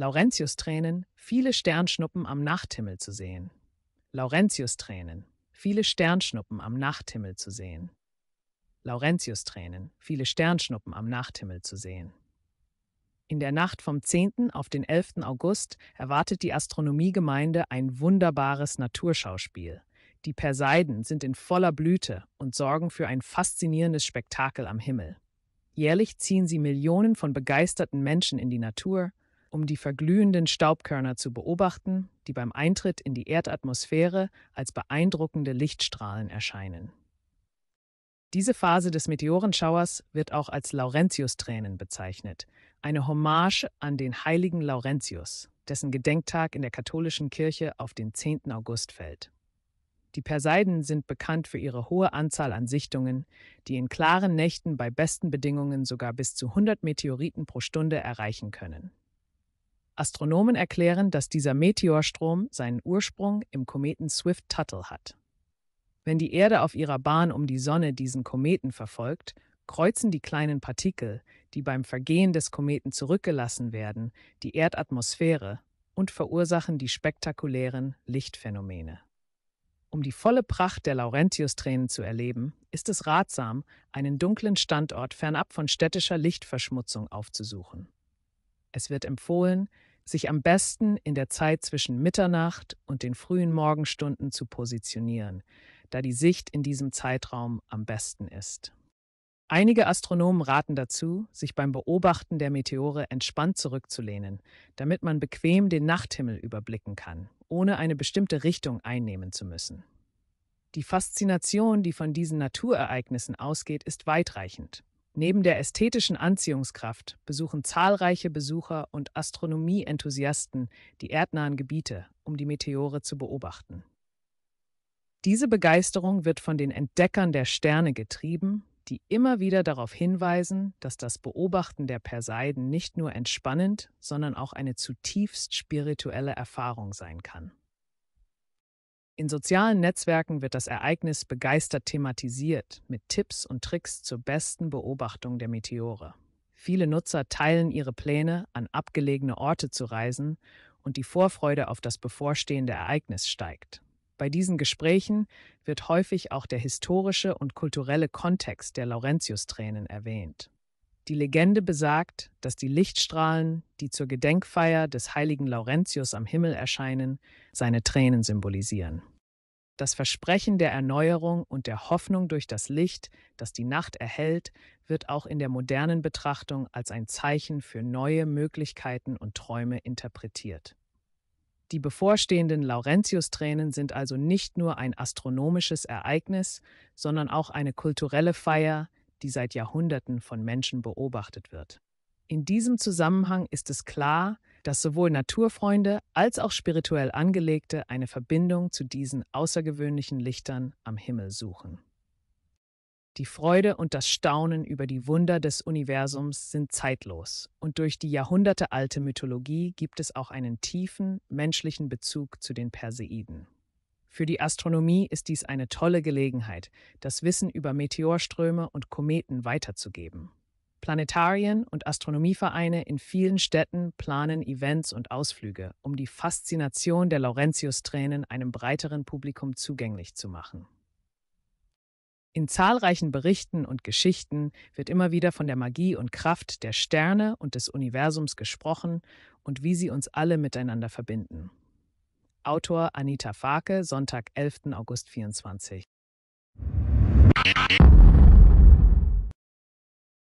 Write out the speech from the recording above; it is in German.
Laurentius-Tränen, viele Sternschnuppen am Nachthimmel zu sehen. Laurentius-Tränen, viele Sternschnuppen am Nachthimmel zu sehen. Laurentius-Tränen, viele Sternschnuppen am Nachthimmel zu sehen. In der Nacht vom 10. auf den 11. August erwartet die Astronomiegemeinde ein wunderbares Naturschauspiel. Die Perseiden sind in voller Blüte und sorgen für ein faszinierendes Spektakel am Himmel. Jährlich ziehen sie Millionen von begeisterten Menschen in die Natur, um die verglühenden Staubkörner zu beobachten, die beim Eintritt in die Erdatmosphäre als beeindruckende Lichtstrahlen erscheinen. Diese Phase des Meteorenschauers wird auch als Laurentius-Tränen bezeichnet, eine Hommage an den heiligen Laurentius, dessen Gedenktag in der katholischen Kirche auf den 10. August fällt. Die Perseiden sind bekannt für ihre hohe Anzahl an Sichtungen, die in klaren Nächten bei besten Bedingungen sogar bis zu 100 Meteoriten pro Stunde erreichen können. Astronomen erklären, dass dieser Meteorstrom seinen Ursprung im Kometen Swift-Tuttle hat. Wenn die Erde auf ihrer Bahn um die Sonne diesen Kometen verfolgt, kreuzen die kleinen Partikel, die beim Vergehen des Kometen zurückgelassen werden, die Erdatmosphäre und verursachen die spektakulären Lichtphänomene. Um die volle Pracht der Laurentius-Tränen zu erleben, ist es ratsam, einen dunklen Standort fernab von städtischer Lichtverschmutzung aufzusuchen. Es wird empfohlen, sich am besten in der Zeit zwischen Mitternacht und den frühen Morgenstunden zu positionieren, da die Sicht in diesem Zeitraum am besten ist. Einige Astronomen raten dazu, sich beim Beobachten der Meteore entspannt zurückzulehnen, damit man bequem den Nachthimmel überblicken kann, ohne eine bestimmte Richtung einnehmen zu müssen. Die Faszination, die von diesen Naturereignissen ausgeht, ist weitreichend. Neben der ästhetischen Anziehungskraft besuchen zahlreiche Besucher und Astronomie-Enthusiasten die erdnahen Gebiete, um die Meteore zu beobachten. Diese Begeisterung wird von den Entdeckern der Sterne getrieben, die immer wieder darauf hinweisen, dass das Beobachten der Perseiden nicht nur entspannend, sondern auch eine zutiefst spirituelle Erfahrung sein kann. In sozialen Netzwerken wird das Ereignis begeistert thematisiert, mit Tipps und Tricks zur besten Beobachtung der Meteore. Viele Nutzer teilen ihre Pläne, an abgelegene Orte zu reisen, und die Vorfreude auf das bevorstehende Ereignis steigt. Bei diesen Gesprächen wird häufig auch der historische und kulturelle Kontext der Laurentius-Tränen erwähnt. Die Legende besagt, dass die Lichtstrahlen, die zur Gedenkfeier des heiligen Laurentius am Himmel erscheinen, seine Tränen symbolisieren. Das Versprechen der Erneuerung und der Hoffnung durch das Licht, das die Nacht erhält, wird auch in der modernen Betrachtung als ein Zeichen für neue Möglichkeiten und Träume interpretiert. Die bevorstehenden Laurentius-Tränen sind also nicht nur ein astronomisches Ereignis, sondern auch eine kulturelle Feier, die seit Jahrhunderten von Menschen beobachtet wird. In diesem Zusammenhang ist es klar, dass sowohl Naturfreunde als auch spirituell Angelegte eine Verbindung zu diesen außergewöhnlichen Lichtern am Himmel suchen. Die Freude und das Staunen über die Wunder des Universums sind zeitlos, und durch die jahrhundertealte Mythologie gibt es auch einen tiefen menschlichen Bezug zu den Perseiden. Für die Astronomie ist dies eine tolle Gelegenheit, das Wissen über Meteorströme und Kometen weiterzugeben. Planetarien und Astronomievereine in vielen Städten planen Events und Ausflüge, um die Faszination der Laurentius-Tränen einem breiteren Publikum zugänglich zu machen. In zahlreichen Berichten und Geschichten wird immer wieder von der Magie und Kraft der Sterne und des Universums gesprochen und wie sie uns alle miteinander verbinden. Autor Anita Farke, Sonntag, 11. August 24.